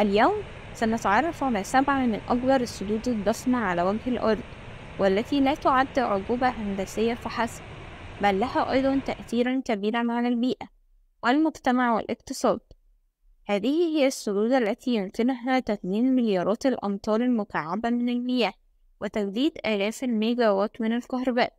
اليوم سنتعرف على سبعة من أكبر السدود الضخمة على وجه الأرض والتي لا تعد عجوبة هندسية فحسب بل لها أيضا تأثيرا كبيرا على البيئة والمجتمع والاقتصاد هذه هي السدود التي يمكنها تثمين مليارات الأمطار المكعبة من المياه وتوليد آلاف الميجاوات من الكهرباء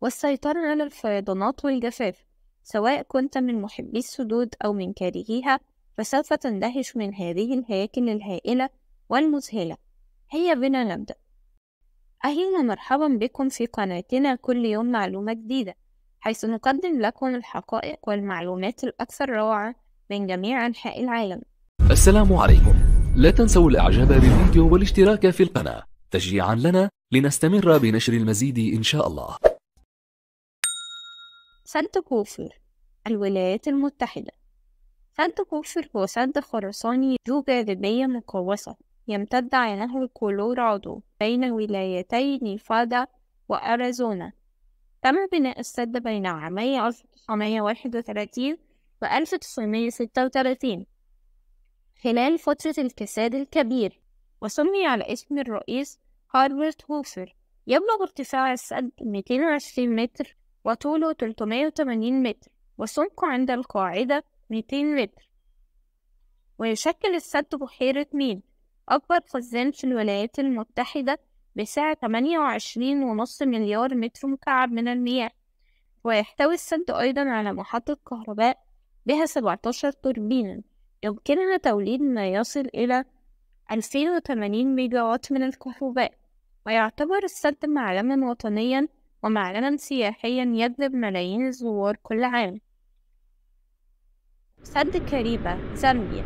والسيطرة على الفيضانات والجفاف سواء كنت من محبي السدود أو من كارهيها فسوف تندهش من هذه الهياكل الهائلة والمذهلة هيا بنا نبدأ أهلا مرحبا بكم في قناتنا كل يوم معلومة جديدة حيث نقدم لكم الحقائق والمعلومات الأكثر روعة من جميع أنحاء العالم السلام عليكم لا تنسوا الإعجاب بالفيديو والاشتراك في القناة تشجيعا لنا لنستمر بنشر المزيد إن شاء الله سانت كوفر الولايات المتحدة سد كوشل هو سد خرساني ذو جاذبية مقوسة يمتد على نهر كولورادو بين ولايتي نيفادا وأريزونا تم بناء السد بين عامي 1931 و 1936 خلال فترة الكساد الكبير وسمي على اسم الرئيس هاربرت هوفر يبلغ ارتفاع السد 220 متر وطوله 380 متر وسمكه عند القاعدة ميتين متر ويشكل السد بحيرة ميل أكبر خزان في الولايات المتحدة بسعة وعشرين ونص مليار متر مكعب من المياه ويحتوي السد أيضا على محطة كهرباء بها سبعتاشر توربينا يمكنها توليد ما يصل إلى ألفين وثمانين ميجا وات من الكهرباء ويعتبر السد معلما وطنيا ومعلما سياحيا يجذب ملايين الزوار كل عام سد كريبة زامبيا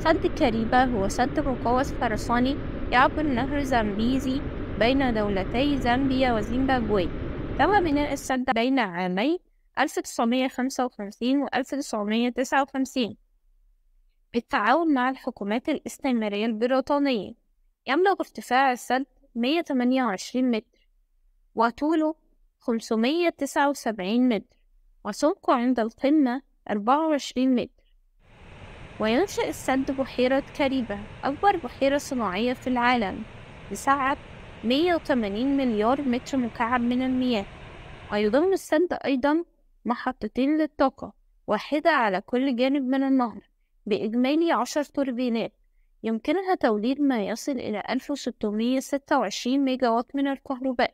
سد كريبة هو سد مقوس خرساني يعبر نهر زامبيزي بين دولتي زامبيا وزيمبابوي تم بناء السد بين عامي 1955 و 1959 بالتعاون مع الحكومات الاستعمارية البريطانية يبلغ ارتفاع السد 128 متر وطوله 579 متر وسمكه عند القمة أربعة وعشرين متر وينشأ السد بحيرة كاريبا أكبر بحيرة صناعية في العالم بسعة 180 مليار متر مكعب من المياه ويضم السد أيضا محطتين للطاقة واحدة على كل جانب من النهر بإجمالي عشر توربينات يمكنها توليد ما يصل إلى 1626 وات من الكهرباء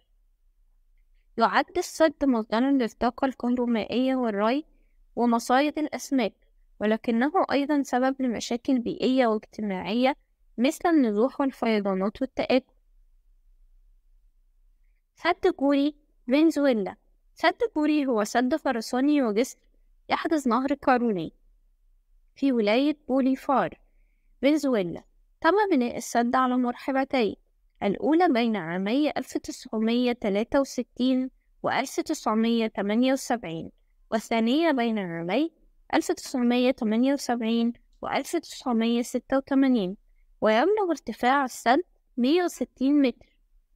يعد السد مصدرا للطاقة الكهرومائية والري ومصايد الأسماك ولكنه أيضا سبب لمشاكل بيئية واجتماعية مثل النزوح والفيضانات والتآكل سد كوري فنزويلا سد كوري هو سد خرساني وجسر يحدث نهر كاروني في ولاية بوليفار فنزويلا تم بناء السد على مرحبتين الأولى بين عامي 1963 و 1978 والثانية بين عامي 1978 و 1986 ويبلغ ارتفاع السد 160 متر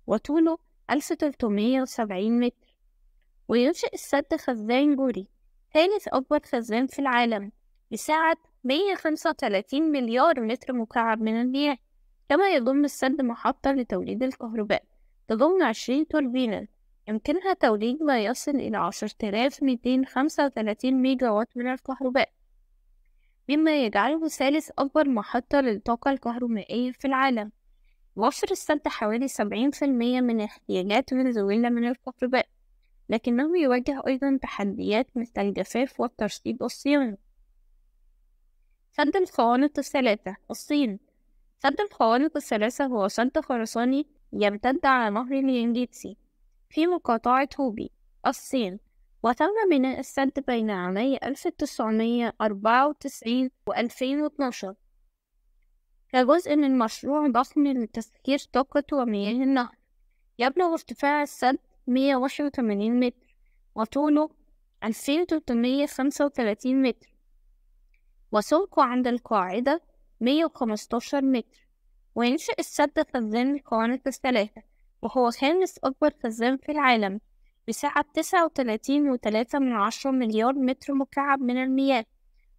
وطوله 1370 متر وينشئ السد خزان جوري ثالث أكبر خزان في العالم بسعة 135 مليار متر مكعب من المياه كما يضم السد محطة لتوليد الكهرباء تضم 20 توربينات يمكنها توليد ما يصل إلى 10235 ميجا وات من الكهرباء مما يجعله ثالث أكبر محطة للطاقة الكهرومائية في العالم مصر السد حوالي سبعين في المية من احتياجات فنزويلا من الكهرباء لكنه يواجه أيضا تحديات مثل الجفاف والترشيد الصيني سد الخوانق الثلاثة الصين سد الخوانق الثلاثة هو سد خرساني يمتد على نهر اليانجيتسي في مقاطعة هوبي الصين وتم من السد بين عامي 1994 و 2012 كجزء من مشروع ضخم لتسخير طاقة ومياه النهر يبلغ ارتفاع السد 181 متر وطوله 2335 متر وسمكه عند القاعدة 115 متر وينشئ السد في الظل القوانص الثلاثة وهو خامس أكبر خزان في العالم بسعة تسعة وتلاتين وتلاتة من عشرة مليار متر مكعب من المياه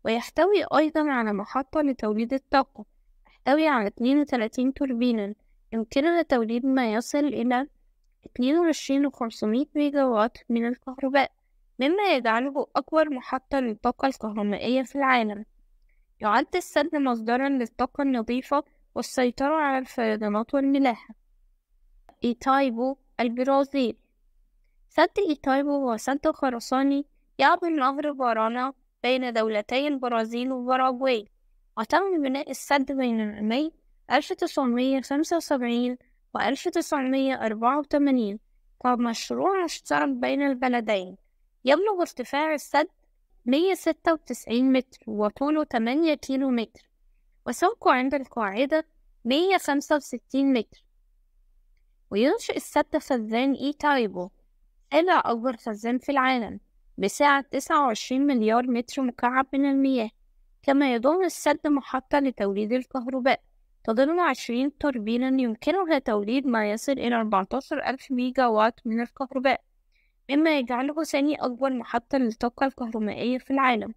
ويحتوي أيضا على محطة لتوليد الطاقة تحتوي على اتنين وتلاتين توربينا يمكنها توليد ما يصل إلى اتنين وعشرين وخمسمية ميجا وات من الكهرباء مما يجعله أكبر محطة للطاقة الكهربائية في العالم يعد السد مصدرا للطاقة النظيفة والسيطرة على الفيضانات والملاحة إيتايبو البرازيل سد إيتايبو هو سد خرساني يعبر نهر بارانا بين دولتي البرازيل وباراغواي وتم بناء السد بين عامي 1975 و 1984 كمشروع مشترك بين البلدين يبلغ ارتفاع السد 196 متر وطوله 8 كيلو متر وسوقه عند القاعدة 165 متر وينشئ السد خزان إي تايبو طلع أكبر خزان في العالم بسعة تسعة وعشرين مليار متر مكعب من المياه كما يضم السد محطة لتوليد الكهرباء تضم عشرين توربينا يمكنها توليد ما يصل إلى أربعتاشر ألف ميجا وات من الكهرباء مما يجعله ثاني أكبر محطة للطاقة الكهربائية في العالم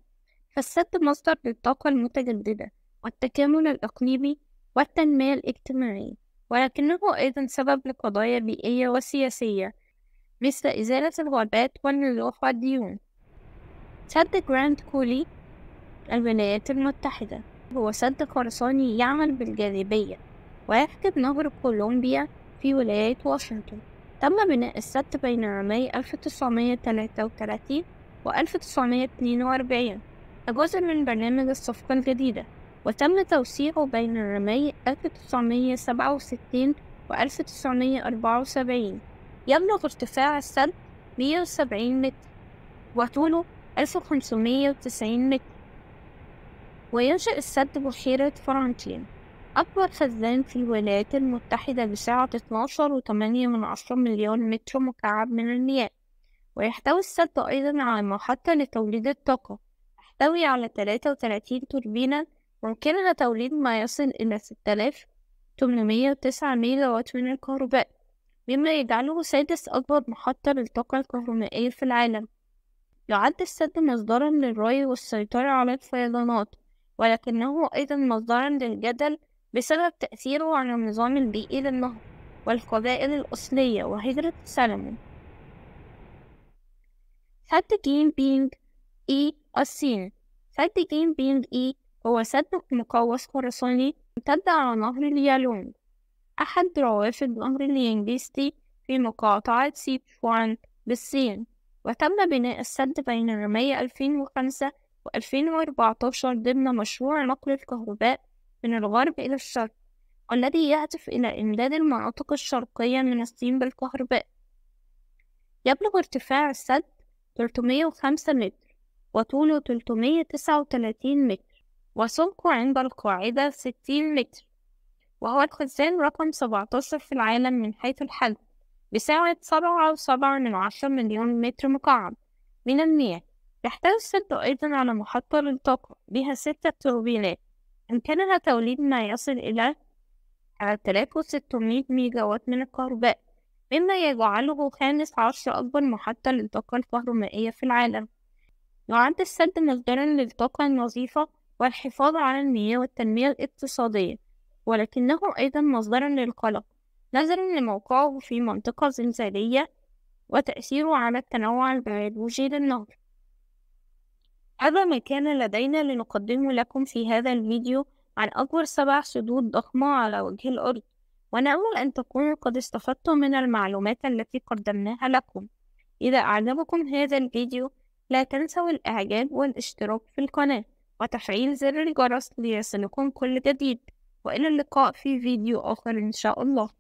فالسد مصدر للطاقة المتجددة والتكامل الإقليمي والتنمية الاجتماعية ولكنه أيضا سبب لقضايا بيئية وسياسية مثل إزالة الغابات والنزوح والديون سد جراند كولي الولايات المتحدة هو سد خرساني يعمل بالجاذبية ويحجب نهر كولومبيا في ولاية واشنطن تم بناء السد بين عامي 1933 و 1942 كجزء من برنامج الصفقة الجديدة وتم توسيعه بين الرمي 1967 و 1974 يبلغ ارتفاع السد 170 متر وطوله 1590 متر وينشئ السد بحيرة فرانكلين أكبر خزان في الولايات المتحدة بسعة 12.8 من مليون متر مكعب من المياه ويحتوي السد أيضا على محطة لتوليد الطاقة تحتوي على 33 توربينة يمكنها توليد ما يصل إلى 6809 ميجا وات من الكهرباء مما يجعله سادس أكبر محطة للطاقة الكهرومائية في العالم يعد السد مصدرا للري والسيطرة على الفيضانات ولكنه أيضا مصدرا للجدل بسبب تأثيره على النظام البيئي للنهر والقبائل الأصلية وهجرة سلمون سد جين بينج إي الصين سد جين بينج إي هو سد مقوس خرساني امتد على نهر اليالون أحد روافد نهر اليانجستي في مقاطعة سيتشوان بالصين وتم بناء السد بين عامي 2005 و 2014 ضمن مشروع نقل الكهرباء من الغرب إلى الشرق والذي يهدف إلى إمداد المناطق الشرقية من الصين بالكهرباء يبلغ ارتفاع السد 305 متر وطوله 339 متر وسمكه عند القاعدة ستين متر وهو الخزان رقم سبعتاشر في العالم من حيث الحجم بسعة سبعة وسبعة من عشرة مليون متر مكعب من المياه تحتوي السد أيضا على محطة للطاقة بها ستة توربينات إمكانها توليد ما يصل إلى 3600 ميجا وات من الكهرباء مما يجعله خامس عشر أكبر محطة للطاقة الكهرومائية في العالم يعد السد مصدرا للطاقة النظيفة والحفاظ على النية والتنمية الاقتصادية ولكنه أيضا مصدر للقلق نظرا لموقعه في منطقة زلزالية وتأثيره على التنوع البيولوجي للنهر هذا ما كان لدينا لنقدمه لكم في هذا الفيديو عن أكبر سبع سدود ضخمة على وجه الأرض ونأمل أن تكونوا قد استفدتم من المعلومات التي قدمناها لكم إذا أعجبكم هذا الفيديو لا تنسوا الإعجاب والاشتراك في القناة وتفعيل زر الجرس ليصلكم كل جديد وإلى اللقاء في فيديو آخر إن شاء الله